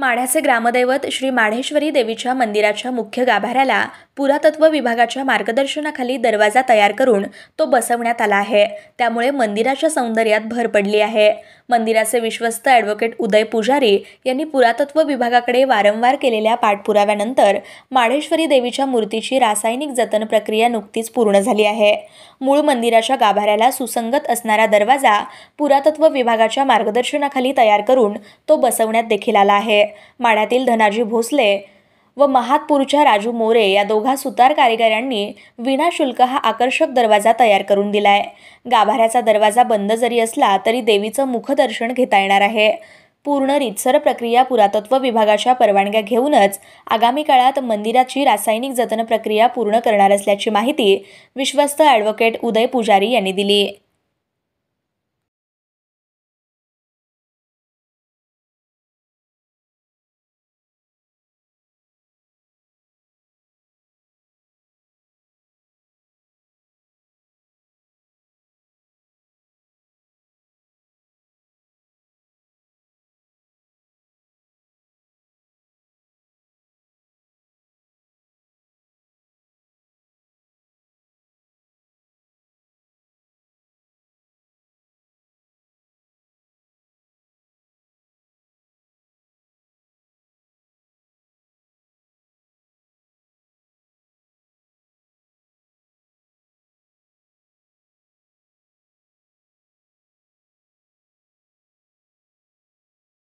माढ्याचे ग्रामदैवत श्री माढेश्वरी देवीच्या मंदिराच्या मुख्य गाभाऱ्याला पुरातत्व विभागाच्या मार्गदर्शनाखाली दरवाजा तयार करून तो बसवण्यात आला आहे त्यामुळे मंदिराच्या सौंदर्यात भर पडली आहे मंदिराचे विश्वस्त ॲडव्होकेट उदय पुजारी यांनी पुरातत्व विभागाकडे वारंवार केलेल्या पाठपुराव्यानंतर माढेश्वरी देवीच्या मूर्तीची रासायनिक जतन प्रक्रिया नुकतीच पूर्ण झाली आहे मूळ मंदिराच्या गाभाऱ्याला सुसंगत असणारा दरवाजा पुरातत्व विभागाच्या मार्गदर्शनाखाली तयार करून तो बसवण्यात देखील आला आहे माढ्यातील धनाजी भोसले व महातपूरच्या राजू मोरे या दोघा सुतार कारागिरांनी विनाशुल्क हा आकर्षक दरवाजा तयार करून दिलाय गाभाऱ्याचा दरवाजा बंद जरी असला तरी देवीचं मुखदर्शन घेता येणार आहे पूर्ण रितसर प्रक्रिया पुरातत्व विभागाच्या परवानग्या घेऊनच आगामी काळात मंदिराची रासायनिक जतन प्रक्रिया पूर्ण करणार असल्याची माहिती विश्वस्त ॲडव्होकेट उदय पुजारी यांनी दिली